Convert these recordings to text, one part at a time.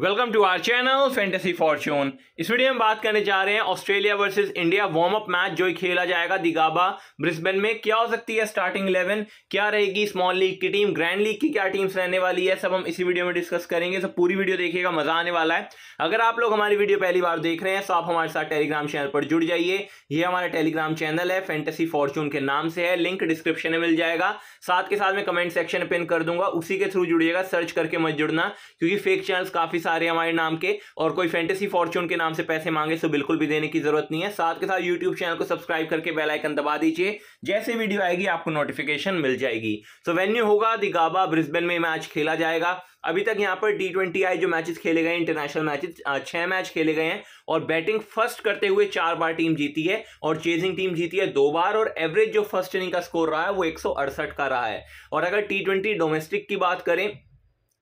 welcome to our channel fantasy fortune इस वीडियो में बात करने जा रहे हैं Australia versus India warm up match जो खेला जाएगा दिगाबा ब्रिस्बेन में क्या हो सकती है स्टार्टिंग इलेवन क्या रहेगी स्मॉल लीग की टीम ग्रैंड लीग की क्या टीम्स रहने वाली है सब हम इसी वीडियो में डिस्कस करेंगे सब तो पूरी वीडियो देखिएगा मजा आने वाला है अगर आप लोग हमारी वीडियो पहली बार देख रहे हैं तो आप हमारे साथ टेलीग्राम चैनल पर जुड़ जाइए ये हमारा टेलीग्राम चैनल है फैंटेसी फॉर्च्यून के नाम से है लिंक डिस्क्रिप्शन में मिल जाएगा साथ के साथ मैं कमेंट सेक्शन पिन कर दूंगा उसी के थ्रू जुड़िएगा सर्च करके मत जुड़ना क्योंकि फेक चैनल काफी फैंटेसी सारे हमारे नाम के और कोई फैंटेसी फॉर्च्यून के नाम से पैसे मांगे तो बिल्कुल भी देने की जरूरत नहीं है साथ के साथ यूट्यूब चैनल को सब्सक्राइब करके बेल आइकन दबा दीजिए जैसे वीडियो आएगी आपको नोटिफिकेशन मिल जाएगी सो so, वेन्यू होगा दि गाबा ब्रिस्बेन में मैच खेला जाएगा अभी तक यहाँ पर टी ट्वेंटी आई जो मैचेस खेले गए इंटरनेशनल मैचेस छह मैच खेले गए हैं और बैटिंग फर्स्ट करते हुए चार बार टीम जीती है और चेजिंग टीम जीती है दो बार और एवरेज जो फर्स्ट इनिंग का स्कोर रहा है वो एक का रहा है और अगर टी ट्वेंटी डोमेस्टिक की बात करें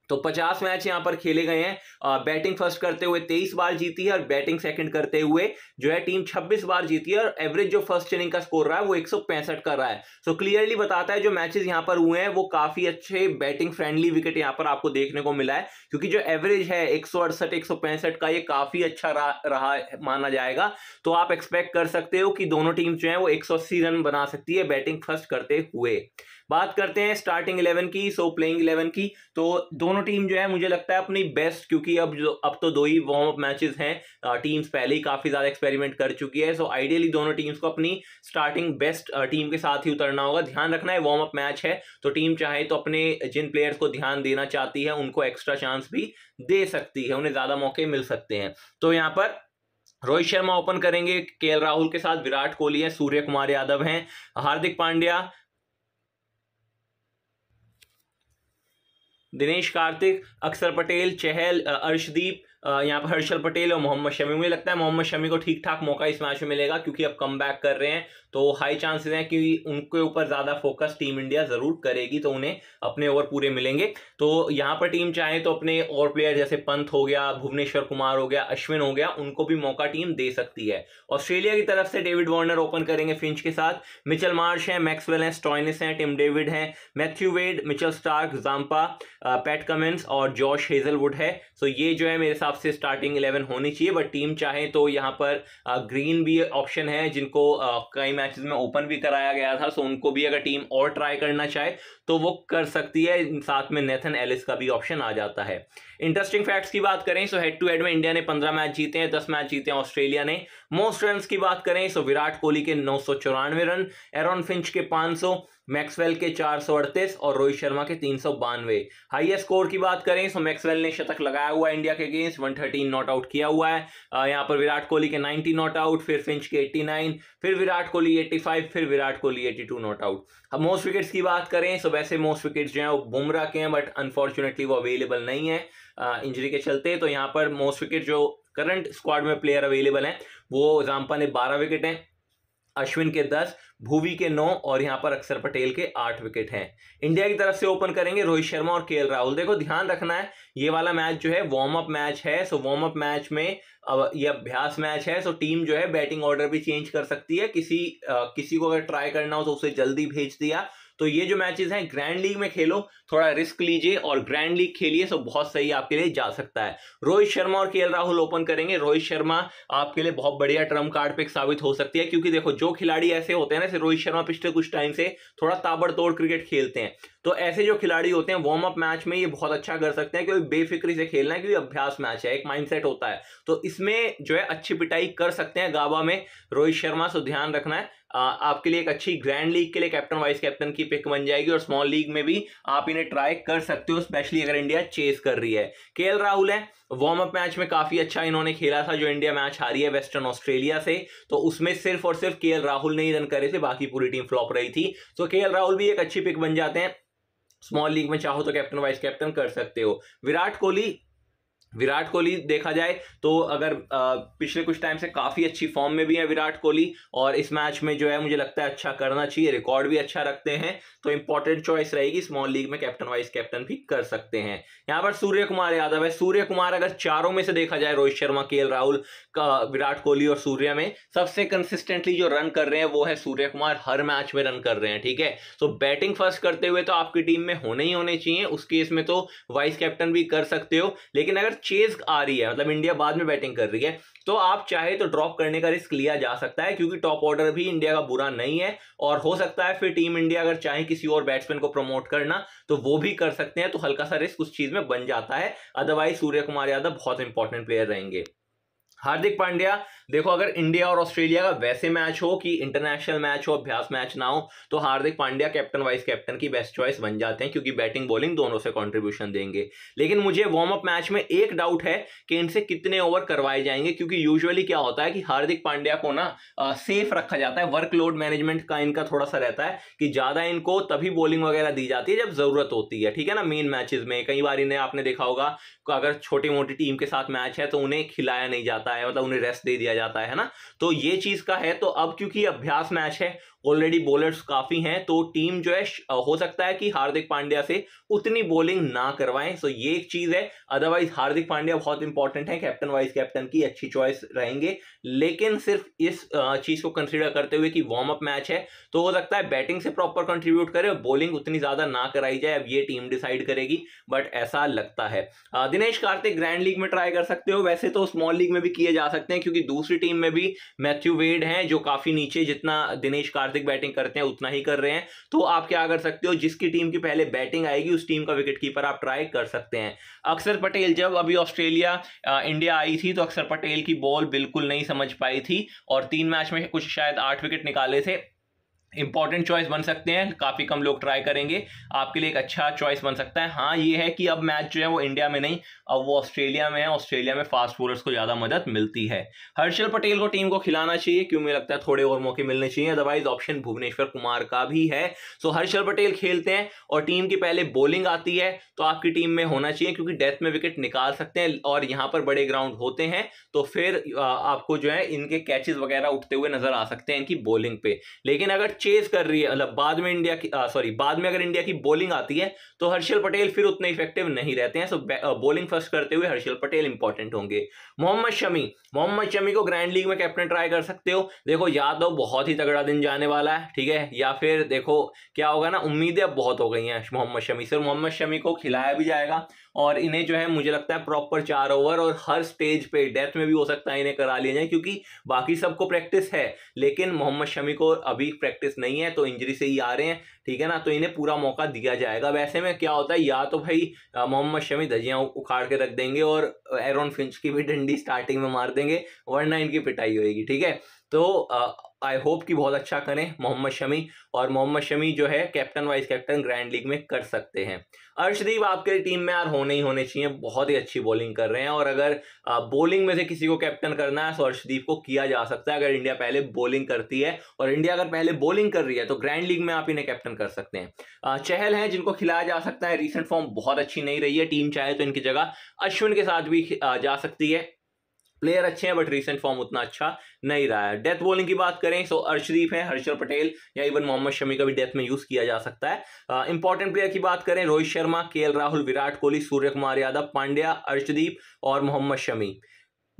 तो 50 मैच यहां पर खेले गए हैं बैटिंग फर्स्ट करते हुए 23 बार जीती है और बैटिंग सेकंड करते हुए जो है टीम 26 बार जीती है और एवरेज जो फर्स्ट इनिंग का स्कोर रहा है वो 165 का रहा है सो so, क्लियरली बताता है जो मैचेस यहां पर हुए हैं वो काफी अच्छे बैटिंग फ्रेंडली विकेट यहां पर आपको देखने को मिला है क्योंकि जो एवरेज है एक सौ का ये काफी अच्छा रहा माना जाएगा तो आप एक्सपेक्ट कर सकते हो कि दोनों टीम जो है वो एक रन बना सकती है बैटिंग फर्स्ट करते हुए बात करते हैं स्टार्टिंग इलेवन की सो प्लेइंग इलेवन की तो दोनों टीम जो है मुझे लगता है अपनी बेस्ट क्योंकि अब जो अब तो दो ही वार्म अप मैचेस हैं टीम्स पहले ही काफ़ी ज़्यादा एक्सपेरिमेंट कर चुकी है सो आइडियली दोनों टीम्स को अपनी स्टार्टिंग बेस्ट टीम के साथ ही उतरना होगा ध्यान रखना है वार्म अप मैच है तो टीम चाहे तो अपने जिन प्लेयर्स को ध्यान देना चाहती है उनको एक्स्ट्रा चांस भी दे सकती है उन्हें ज़्यादा मौके मिल सकते हैं तो यहाँ पर रोहित शर्मा ओपन करेंगे के राहुल के साथ विराट कोहली है सूर्य कुमार यादव हैं हार्दिक पांड्या दिनेश कार्तिक अक्षर पटेल चहल अर्शदीप यहाँ पर हर्षल पटेल और मोहम्मद शमी मुझे लगता है मोहम्मद शमी को ठीक ठाक मौका इस मैच में मिलेगा क्योंकि अब कम बैक कर रहे हैं तो हाई चांसेस हैं कि उनके ऊपर ज़्यादा फोकस टीम इंडिया ज़रूर करेगी तो उन्हें अपने ओवर पूरे मिलेंगे तो यहाँ पर टीम चाहे तो अपने और प्लेयर जैसे पंत हो गया भुवनेश्वर कुमार हो गया अश्विन हो गया उनको भी मौका टीम दे सकती है ऑस्ट्रेलिया की तरफ से डेविड वार्नर ओपन करेंगे फिंच के साथ मिचल मार्श है मैक्सवेल है स्टॉइनिस हैं टिम डेविड है Matthew Wade Mitchell Starc Zampa Pat Cummins और जॉश हेजलवुड है सो ये जो है मेरे हिसाब से स्टार्टिंग इलेवन होनी चाहिए बट टीम चाहे तो यहाँ पर ग्रीन uh, भी ऑप्शन है जिनको uh, कई मैचेस में ओपन भी कराया गया था सो उनको भी अगर टीम और ट्राई करना चाहे तो वो कर सकती है साथ में नेथन एलिस का भी ऑप्शन आ जाता है इंटरेस्टिंग फैक्ट्स की बात करें सो हेड टू हेड में इंडिया ने पंद्रह मैच जीते हैं दस मैच जीते हैं ऑस्ट्रेलिया ने मोस्ट रन की बात करें सो विराट कोहली के नौ सौ चौरानवे रन एरोन फिंच के पांच सौ मैक्सवेल के चार सौ अड़तीस और रोहित शर्मा के तीन सौ बानवे हाईएस्ट स्कोर की बात करें सो मैक्सवेल ने शतक लगाया हुआ है इंडिया के अगेंस्ट थर्टीन नॉट आउट किया हुआ है यहाँ पर विराट कोहली के नाइनटी नॉट आउट फिर फिंच के एट्टी नाइन फिर विराट कोहली एट्टी फाइव फिर Virat Kohli two not out अब मोस्ट विकेट्स की बात करें सो वैसे मोस्ट विकेट्स जो है वो बुमराह के हैं बट अनफॉर्चुनेटली वो अवेलेबल नहीं है इंजरी के चलते तो यहाँ पर मोस्ट विकेट जो करंट स्क्वाड में प्लेयर अवेलेबल हैं वो जाम्पा ने बारह विकेट हैं अश्विन के दस भूवी के नौ और यहाँ पर अक्षर पटेल के आठ विकेट हैं इंडिया की तरफ से ओपन करेंगे रोहित शर्मा और के राहुल देखो ध्यान रखना है ये वाला मैच जो है वार्म अप मैच है सो वार्म अप मैच में अब ये अभ्यास मैच है सो टीम जो है बैटिंग ऑर्डर भी चेंज कर सकती है किसी आ, किसी को अगर ट्राई करना हो तो उसे जल्दी भेज दिया तो ये जो मैचेस हैं ग्रैंड लीग में खेलो थोड़ा रिस्क लीजिए और ग्रैंड लीग खेलिए सो बहुत सही आपके लिए जा सकता है रोहित शर्मा और के राहुल ओपन करेंगे रोहित शर्मा आपके लिए बहुत बढ़िया ट्रम्प कार्ड पिक साबित हो सकती है क्योंकि देखो जो खिलाड़ी ऐसे होते हैं ना रोहित शर्मा पिछले कुछ टाइम से थोड़ा ताबड़तोड़ क्रिकेट खेलते हैं तो ऐसे जो खिलाड़ी होते हैं वार्म अप मैच में ये बहुत अच्छा कर सकते हैं क्योंकि बेफिक्री से खेलना है क्योंकि अभ्यास मैच है एक माइंडसेट होता है तो इसमें जो है अच्छी पिटाई कर सकते हैं गाबा में रोहित शर्मा सो ध्यान रखना है आपके लिए एक अच्छी ग्रैंड लीग के लिए कैप्टन वाइस कैप्टन की पिक बन जाएगी और स्मॉल लीग में भी आप इन्हें ट्राई कर सकते हो स्पेशली अगर इंडिया चेस कर रही है के राहुल है वार्म अप मैच में काफ़ी अच्छा इन्होंने खेला था जो इंडिया मैच हारी है वेस्टर्न ऑस्ट्रेलिया से तो उसमें सिर्फ और सिर्फ के राहुल ने ही रन करे थे बाकी पूरी टीम फ्लॉप रही थी तो के राहुल भी एक अच्छी पिक बन जाते हैं स्मॉल लीग में चाहो तो कैप्टन वाइस कैप्टन कर सकते हो विराट कोहली विराट कोहली देखा जाए तो अगर पिछले कुछ टाइम से काफ़ी अच्छी फॉर्म में भी है विराट कोहली और इस मैच में जो है मुझे लगता है अच्छा करना चाहिए रिकॉर्ड भी अच्छा रखते हैं तो इंपॉर्टेंट चॉइस रहेगी स्मॉल लीग में कैप्टन वाइस कैप्टन भी कर सकते हैं यहाँ पर सूर्य कुमार यादव है सूर्य कुमार अगर चारों में से देखा जाए रोहित शर्मा के राहुल का विराट कोहली और सूर्य में सबसे कंसिस्टेंटली जो रन कर रहे हैं वो है सूर्य कुमार हर मैच में रन कर रहे हैं ठीक है सो बैटिंग फर्स्ट करते हुए तो आपकी टीम में होने ही होने चाहिए उस केस में तो वाइस कैप्टन भी कर सकते हो लेकिन अगर चेज आ रही है मतलब इंडिया बाद में बैटिंग कर रही है तो आप चाहे तो ड्रॉप करने का रिस्क लिया जा सकता है क्योंकि टॉप ऑर्डर भी इंडिया का बुरा नहीं है और हो सकता है फिर टीम इंडिया अगर चाहे किसी और बैट्समैन को प्रमोट करना तो वो भी कर सकते हैं तो हल्का सा रिस्क उस चीज में बन जाता है अदरवाइज सूर्य कुमार यादव बहुत इंपॉर्टेंट प्लेयर रहेंगे हार्दिक पांड्या देखो अगर इंडिया और ऑस्ट्रेलिया का वैसे मैच हो कि इंटरनेशनल मैच हो अभ्यास मैच ना हो तो Hardik Pandya captain vice captain की बेस्ट चॉइस बन जाते हैं क्योंकि बैटिंग बॉलिंग दोनों से कॉन्ट्रीब्यूशन देंगे लेकिन मुझे वार्म अप मैच में एक डाउट है कि इनसे कितने ओवर करवाए जाएंगे क्योंकि यूजली क्या होता है कि हार्दिक पांड्या को ना सेफ रखा जाता है वर्कलोड मैनेजमेंट का इनका थोड़ा सा रहता है कि ज्यादा इनको तभी बॉलिंग वगैरह दी जाती है जब जरूरत होती है ठीक है ना मेन मैचेस में कई बार इन्हें आपने देखा होगा अगर छोटी मोटी टीम के साथ मैच है तो उन्हें खिलाया नहीं जाता है मतलब उन्हें रेस्ट दे दिया किया जाता है ना तो ये चीज का है तो अब क्योंकि अभ्यास मैच है ऑलरेडी बॉलर्स काफी हैं तो टीम जो है हो सकता है कि हार्दिक पांड्या से उतनी बॉलिंग ना करवाएं सो ये एक चीज है अदरवाइज हार्दिक पांड्या बहुत इंपॉर्टेंट है कैप्टन वाइस कैप्टन की अच्छी चॉइस रहेंगे लेकिन सिर्फ इस चीज को कंसिडर करते हुए कि वार्म अप मैच है तो हो सकता है बैटिंग से प्रॉपर कंट्रीब्यूट करे और बॉलिंग उतनी ज्यादा ना कराई जाए अब ये टीम डिसाइड करेगी बट ऐसा लगता है दिनेश कार्तिक ग्रैंड लीग में ट्राई कर सकते हो वैसे तो स्मॉल लीग में भी किए जा सकते हैं क्योंकि दूसरी टीम में भी मैथ्यू वेड है जो काफी नीचे जितना दिनेश कार्तिक हार्दिक बैटिंग करते हैं उतना ही कर रहे हैं तो आप क्या कर सकते हो जिसकी टीम की पहले बैटिंग आएगी उस टीम का विकेट कीपर आप ट्राई कर सकते हैं अक्षर पटेल जब अभी ऑस्ट्रेलिया इंडिया आई थी तो अक्षर पटेल की बॉल बिल्कुल नहीं समझ पाई थी और तीन मैच में कुछ शायद आठ विकेट निकाले थे इंपॉर्टेंट चॉइस बन सकते हैं काफ़ी कम लोग ट्राई करेंगे आपके लिए एक अच्छा चॉइस बन सकता है हाँ ये है कि अब मैच जो है वो इंडिया में नहीं अब वो ऑस्ट्रेलिया में है ऑस्ट्रेलिया में फास्ट बोलर्स को ज़्यादा मदद मिलती है हर्षल पटेल को टीम को खिलाना चाहिए क्यों मुझे लगता है थोड़े और मौके मिलने चाहिए अदरवाइज ऑप्शन भुवनेश्वर कुमार का भी है सो हर्षल पटेल खेलते हैं और टीम की पहले बॉलिंग आती है तो आपकी टीम में होना चाहिए क्योंकि डेथ में विकेट निकाल सकते हैं और यहाँ पर बड़े ग्राउंड होते हैं तो फिर आपको जो है इनके कैचेज वगैरह उठते हुए नजर आ सकते हैं इनकी बॉलिंग पे लेकिन अगर चेज कर रही है मतलब बाद में इंडिया की सॉरी uh, बाद में अगर इंडिया की बॉलिंग आती है तो हर्षल पटेल फिर उतने इफेक्टिव नहीं रहते हैं सो बॉलिंग फर्स्ट करते हुए हर्षल पटेल इंपॉर्टेंट होंगे मोहम्मद शमी मोहम्मद शमी को ग्रैंड लीग में कैप्टन ट्राई कर सकते हो देखो या तो बहुत ही तगड़ा दिन जाने वाला है ठीक है या फिर देखो क्या होगा ना उम्मीदें अब बहुत हो गई हैं मोहम्मद शमी से मोहम्मद शमी को खिलाया भी जाएगा और इन्हें जो है मुझे लगता है प्रॉपर चार ओवर और हर स्टेज पे डेथ में भी हो सकता है इन्हें करा लिया जाए क्योंकि बाकी सबको प्रैक्टिस है लेकिन मोहम्मद शमी को अभी प्रैक्टिस नहीं है तो इंजरी से ही आ रहे हैं ठीक है ना तो इन्हें पूरा मौका दिया जाएगा वैसे में क्या होता है या तो भाई मोहम्मद शमी धजियाँ उखाड़ के रख देंगे और एरोन फिंच की भी डंडी स्टार्टिंग में मार देंगे वरना इनकी पिटाई होगी ठीक है तो आई होप कि बहुत अच्छा करें मोहम्मद शमी और मोहम्मद शमी जो है captain vice captain grand league में कर सकते हैं अर्शदीप आपके टीम में यार होने ही होने चाहिए बहुत ही अच्छी बॉलिंग कर रहे हैं और अगर बॉलिंग में से किसी को कैप्टन करना है तो अर्शदीप को किया जा सकता है अगर इंडिया पहले बॉलिंग करती है और इंडिया अगर पहले बॉलिंग कर रही है तो ग्रैंड लीग में आप इन्हें कैप्टन कर सकते हैं चहल हैं जिनको खिलाया जा सकता है रिसेंट फॉर्म बहुत अच्छी नहीं रही है टीम चाहे तो इनकी जगह अश्विन के साथ भी जा सकती है प्लेयर अच्छे हैं बट रिसेंट फॉर्म उतना अच्छा नहीं रहा है डेथ बॉलिंग की बात करें सो अर्शदीप है हर्षल पटेल या इवन मोहम्मद शमी का भी डेथ में यूज किया जा सकता है इंपॉर्टेंट प्लेयर की बात करें रोहित शर्मा के राहुल विराट कोहली सूर्य कुमार यादव पांड्या अर्शदीप और मोहम्मद शमी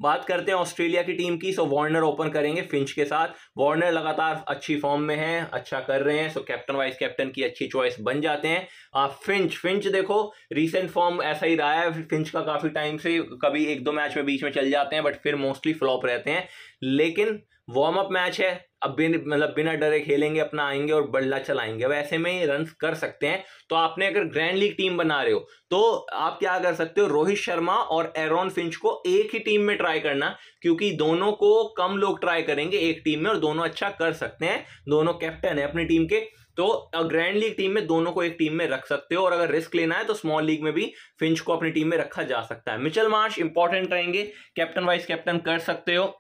बात करते हैं ऑस्ट्रेलिया की टीम की सो वार्नर ओपन करेंगे फिंच के साथ वार्नर लगातार अच्छी फॉर्म में है अच्छा कर रहे हैं सो कैप्टन वाइस कैप्टन की अच्छी चॉइस बन जाते हैं आ, फिंच फिंच देखो रिसेंट फॉर्म ऐसा ही रहा है फिंच का काफ़ी टाइम से कभी एक दो मैच में बीच में चल जाते हैं बट फिर मोस्टली फ्लॉप रहते हैं लेकिन वार्म अप मैच है अब बिन मतलब बिना डरे खेलेंगे अपना आएंगे और बल्ला चलाएंगे अब ऐसे में रन कर सकते हैं तो आपने अगर ग्रैंड लीग टीम बना रहे हो तो आप क्या कर सकते हो रोहित शर्मा और एरोन फिंच को एक ही टीम में ट्राई करना क्योंकि दोनों को कम लोग ट्राई करेंगे एक टीम में और दोनों अच्छा कर सकते हैं दोनों कैप्टन है अपनी टीम के तो ग्रैंड लीग टीम में दोनों को एक टीम में रख सकते हो और अगर रिस्क लेना है तो स्मॉल लीग में भी फिंच को अपनी टीम में रखा जा सकता है मिचल मार्श इंपॉर्टेंट रहेंगे कैप्टन वाइस कैप्टन कर सकते हो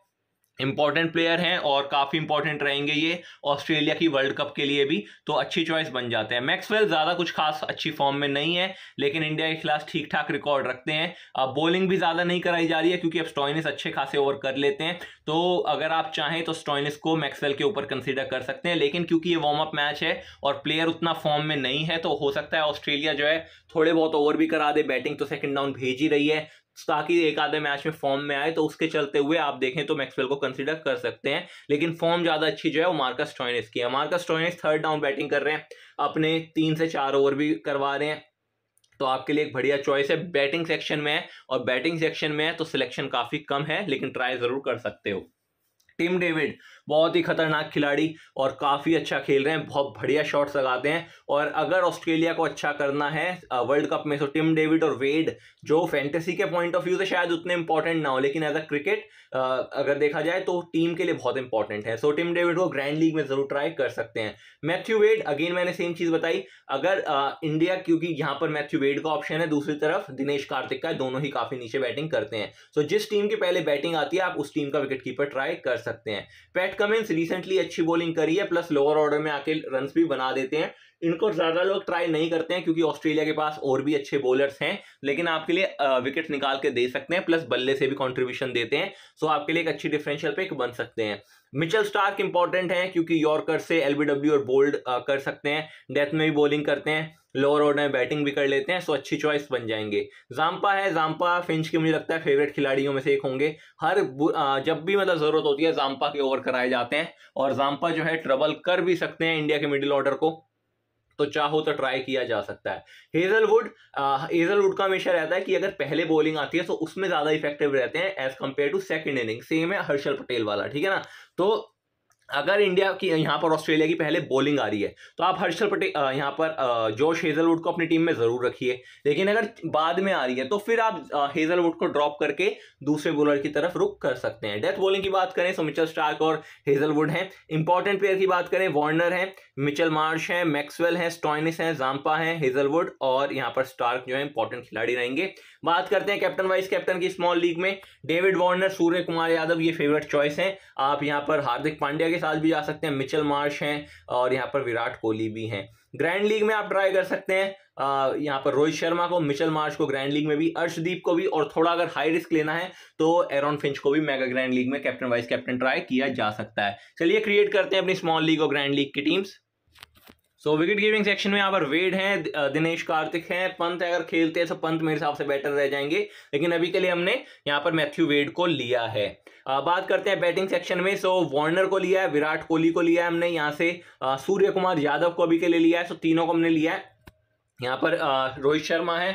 इंपॉर्टेंट प्लेयर हैं और काफ़ी इंपॉर्टेंट रहेंगे ये ऑस्ट्रेलिया की वर्ल्ड कप के लिए भी तो अच्छी चॉइस बन जाते हैं मैक्सवेल ज़्यादा कुछ खास अच्छी फॉर्म में नहीं है लेकिन इंडिया के खिलाफ ठीक ठाक रिकॉर्ड रखते हैं अब बॉलिंग भी ज़्यादा नहीं कराई जा रही है क्योंकि अब स्टॉइनिस अच्छे खासे ओवर कर लेते हैं तो अगर आप चाहें तो स्टॉइनिस को मैक्सवेल के ऊपर कंसिडर कर सकते हैं लेकिन क्योंकि ये वार्म अप मैच है और प्लेयर उतना फॉर्म में नहीं है तो हो सकता है ऑस्ट्रेलिया जो है थोड़े बहुत ओवर भी करा दे बैटिंग तो सेकंड डाउन भेज ही रही है ताकि एक आधे मैच में फॉर्म में आए तो उसके चलते हुए आप देखें तो मैक्सवेल को कंसिडर कर सकते हैं लेकिन फॉर्म ज़्यादा अच्छी जो है वो मार्कस टॉयनिस की है Marcus Stoinis third down batting कर रहे हैं अपने तीन से चार ओवर भी करवा रहे हैं तो आपके लिए एक बढ़िया चॉइस है बैटिंग सेक्शन में है और बैटिंग सेक्शन में है तो सिलेक्शन काफ़ी कम है लेकिन ट्राई ज़रूर कर सकते हो टिम डेविड बहुत ही खतरनाक खिलाड़ी और काफ़ी अच्छा खेल रहे हैं बहुत बढ़िया शॉट्स लगाते हैं और अगर ऑस्ट्रेलिया को अच्छा करना है वर्ल्ड कप में तो टिम डेविड और वेड जो फैंटेसी के पॉइंट ऑफ व्यू से शायद उतने इंपॉर्टेंट ना हो लेकिन एज अ क्रिकेट अगर देखा जाए तो टीम के लिए बहुत इंपॉर्टेंट है सो टिम डेविड को ग्रैंड लीग में ज़रूर ट्राई कर सकते हैं मैथ्यू वेड अगेन मैंने सेम चीज़ बताई अगर इंडिया क्योंकि यहाँ पर मैथ्यू वेड का ऑप्शन है दूसरी तरफ दिनेश कार्तिक का दोनों ही काफ़ी नीचे बैटिंग करते हैं सो जिस टीम की पहले बैटिंग आती है आप उस टीम का विकेट कीपर ट्राई कर सकते सकते हैं पैट कमिंस रिसेंटली अच्छी बॉलिंग करी है प्लस लोअर ऑर्डर में आके रन भी बना देते हैं इनको ज़्यादा लोग ट्राई नहीं करते हैं क्योंकि ऑस्ट्रेलिया के पास और भी अच्छे बॉलर्स हैं लेकिन आपके लिए विकेट निकाल के दे सकते हैं प्लस बल्ले से भी कॉन्ट्रीब्यूशन देते हैं सो आपके लिए एक अच्छी डिफरेंशियल पिक बन सकते हैं मिचल स्टार्क इंपॉर्टेंट हैं क्योंकि यॉर्कर से एलबीडब्ल्यू और बोल्ड कर सकते हैं डेथ में भी बॉलिंग करते हैं लोअर ऑर्डर में बैटिंग भी कर लेते हैं सो अच्छी चॉइस बन जाएंगे जाम्पा है जाम्पा फिंच के मुझे लगता है फेवरेट खिलाड़ियों में से एक होंगे हर जब भी मतलब ज़रूरत होती है जाम्पा के ओवर कराए जाते हैं और जाम्पा जो है ट्रबल कर भी सकते हैं इंडिया के मिडिल ऑर्डर को तो चाहो तो ट्राई किया जा सकता है हेजलवुड हेजलवुड का हमेशा रहता है कि अगर पहले बॉलिंग आती है तो उसमें ज़्यादा इफेक्टिव रहते हैं as compared to second innings same है हर्षल पटेल वाला ठीक है ना तो अगर इंडिया की यहाँ पर ऑस्ट्रेलिया की पहले बॉलिंग आ रही है तो आप हर्षल पटेल यहाँ पर जोश हेजलवुड को अपनी टीम में ज़रूर रखिए लेकिन अगर बाद में आ रही है तो फिर आप हेजलवुड को ड्रॉप करके दूसरे बॉलर की तरफ रुक कर सकते हैं डेथ बॉलिंग की बात करें तो मिचल स्टार्क और हेजलवुड हैं इंपॉर्टेंट प्लेयर की बात करें वार्नर हैं मिचल मार्श हैं मैक्सवेल हैं स्टॉइनिस हैं जाम्पा हैं हेजलवुड और यहाँ पर स्टार्क जो है इंपॉर्टेंट खिलाड़ी रहेंगे बात करते हैं कैप्टन वाइस कैप्टन की स्मॉल लीग में डेविड वार्नर सूर्य कुमार यादव ये फेवरेट चॉइस हैं आप यहाँ पर हार्दिक पांड्या के साथ भी जा सकते हैं मिचल मार्श हैं और यहाँ पर विराट कोहली भी हैं ग्रैंड लीग में आप ट्राई कर सकते हैं आ, यहाँ पर रोहित शर्मा को मिचल मार्श को ग्रैंड लीग में भी अर्शदीप को भी और थोड़ा अगर हाई रिस्क लेना है तो एरॉन फिंच को भी मेगा ग्रैंड लीग में कैप्टन वाइस कैप्टन ट्राई किया जा सकता है चलिए क्रिएट करते हैं अपनी स्मॉल लीग और ग्रैंड लीग की teams so wicket giving section में यहाँ पर वेड हैं दिनेश कार्तिक हैं पंत अगर खेलते हैं तो पंत मेरे हिसाब से बेटर रह जाएंगे लेकिन अभी के लिए हमने यहाँ पर मैथ्यू वेड को लिया है बात करते हैं बैटिंग सेक्शन में सो वार्नर को लिया है विराट कोहली को लिया है हमने यहाँ से सूर्य कुमार यादव को अभी के लिए लिया है सो तीनों को हमने लिया है यहाँ पर रोहित शर्मा है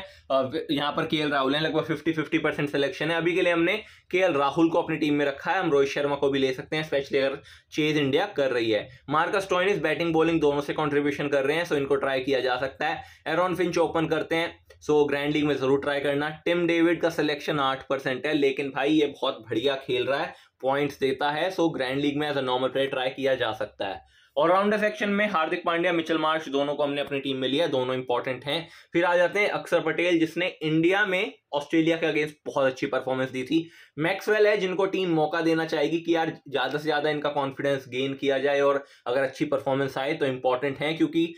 यहाँ पर के राहुल है लगभग फिफ्टी फिफ्टी परसेंट सिलेक्शन है अभी के लिए हमने के राहुल को अपनी टीम में रखा है हम रोहित शर्मा को भी ले सकते हैं स्पेशली अगर चेज इंडिया कर रही है मार्कस टॉइनिस बैटिंग बॉलिंग दोनों से कॉन्ट्रीब्यूशन कर रहे हैं सो इनको ट्राई किया जा सकता है एरॉन फिंच ओपन करते हैं सो ग्रैंड लीग में जरूर ट्राई करना टिम डेविड का सिलेक्शन आठ परसेंट है लेकिन भाई ये बहुत बढ़िया खेल रहा है पॉइंट्स देता है सो ग्रैंड लीग में as a normal player try किया जा सकता है ऑलराउंडर सेक्शन में हार्दिक पांड्या मिचल मार्च दोनों को हमने अपनी टीम में लिया दोनों इंपॉर्टेंट हैं फिर आ जाते हैं अक्षर पटेल जिसने इंडिया में ऑस्ट्रेलिया के अगेंस्ट बहुत अच्छी परफॉर्मेंस दी थी मैक्सवेल है जिनको टीम मौका देना चाहेगी कि यार ज़्यादा से ज़्यादा इनका कॉन्फिडेंस गेन किया जाए और अगर अच्छी परफॉर्मेंस आए तो इंपॉर्टेंट है क्योंकि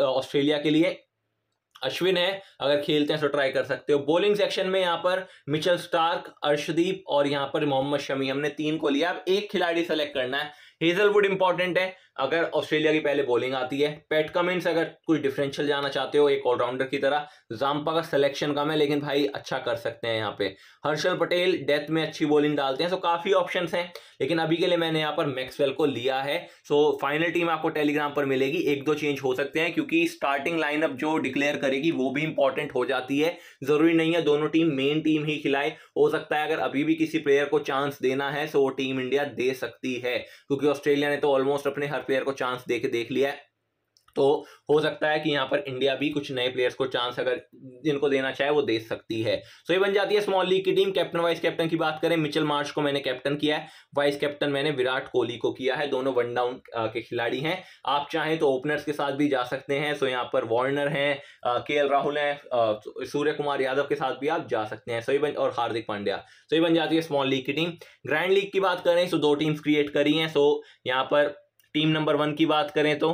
ऑस्ट्रेलिया के लिए अश्विन है अगर खेलते हैं तो ट्राई कर सकते हो बॉलिंग सेक्शन में यहाँ पर मिचल स्टार्क अर्शदीप और यहाँ पर मोहम्मद शमी हमने तीन को लिया अब एक खिलाड़ी सेलेक्ट करना है हेजलवुड इंपॉर्टेंट है अगर ऑस्ट्रेलिया की पहले बॉलिंग आती है पैट कमिंस अगर कोई डिफरेंशियल जाना चाहते हो एक ऑलराउंडर की तरह जाम्पा का सिलेक्शन कम है लेकिन भाई अच्छा कर सकते हैं यहाँ पे हर्षल पटेल डेथ में अच्छी बॉलिंग डालते हैं सो काफी ऑप्शन हैं लेकिन अभी के लिए मैंने यहाँ पर मैक्सवेल को लिया है सो फाइनल टीम आपको टेलीग्राम पर मिलेगी एक दो चेंज हो सकते हैं क्योंकि स्टार्टिंग लाइनअप जो डिक्लेयर करेगी वो भी इंपॉर्टेंट हो जाती है जरूरी नहीं है दोनों टीम मेन टीम ही खिलाए हो सकता है अगर अभी भी किसी प्लेयर को चांस देना है सो वो टीम इंडिया दे सकती है क्योंकि ऑस्ट्रेलिया ने तो ऑलमोस्ट अपने हर प्लेयर को चांस दे के देख लिया है तो हो सकता है कि यहाँ पर इंडिया भी कुछ नए प्लेयर्स को चांस अगर जिनको देना चाहे वो दे सकती है सो ये बन जाती है स्मॉल लीग की टीम कैप्टन वाइस कैप्टन की बात करें मिचेल मार्श को मैंने कैप्टन किया है वाइस कैप्टन मैंने विराट कोहली को किया है दोनों वन डाउन के खिलाड़ी हैं आप चाहें तो ओपनर्स के साथ भी जा सकते हैं सो यहाँ पर वार्नर हैं के राहुल हैं सूर्य कुमार यादव के साथ भी आप जा सकते हैं सो ये बन और हार्दिक पांड्या सो ये बन जाती है स्मॉल लीग की टीम ग्रैंड लीग की बात करें सो दो टीम्स क्रिएट करी हैं सो यहाँ पर टीम नंबर वन की बात करें तो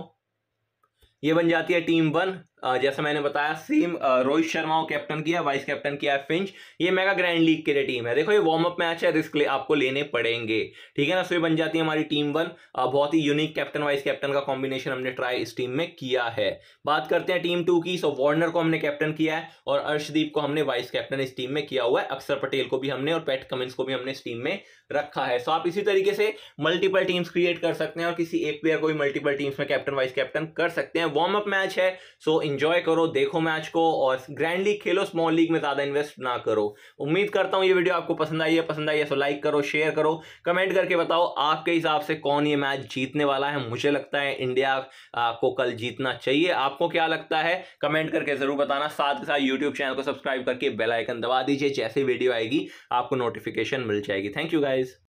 ये बन जाती है टीम वन जैसे मैंने बताया सेम रोहित शर्मा को कैप्टन किया वाइस कैप्टन किया फिंच ये मेगा ग्रैंड लीग के लिए टीम है देखो ये वार्म अप मैच है रिस्क ले, आपको लेने पड़ेंगे ठीक है ना सो ये बन जाती है हमारी टीम वन बहुत ही यूनिक कैप्टन वाइस कैप्टन का कॉम्बिनेशन हमने ट्राई इस टीम में किया है बात करते हैं टीम टू की सो वार्नर को हमने कैप्टन किया है और अर्शदीप को हमने वाइस कैप्टन इस टीम में किया हुआ है अक्षर पटेल को भी हमने और पैट कमिंस को भी हमने इस टीम में रखा है सो आप इसी तरीके से मल्टीपल टीम्स क्रिएट कर सकते हैं और किसी एक प्लेयर को भी मल्टीपल टीम्स में कैप्टन वाइस कैप्टन कर सकते हैं वार्म अप मैच है सो so, इन्जॉय करो देखो मैच को और ग्रैंड लीग खेलो स्मॉल लीग में ज़्यादा इन्वेस्ट ना करो उम्मीद करता हूँ ये वीडियो आपको पसंद आई है पसंद आई है तो लाइक करो शेयर करो कमेंट करके बताओ आपके हिसाब से कौन ये मैच जीतने वाला है मुझे लगता है इंडिया को कल जीतना चाहिए आपको क्या लगता है कमेंट करके ज़रूर बताना साथ के साथ यूट्यूब चैनल को सब्सक्राइब करके बेलाइकन दबा दीजिए जैसे वीडियो आएगी आपको नोटिफिकेशन मिल जाएगी थैंक यू गाइज़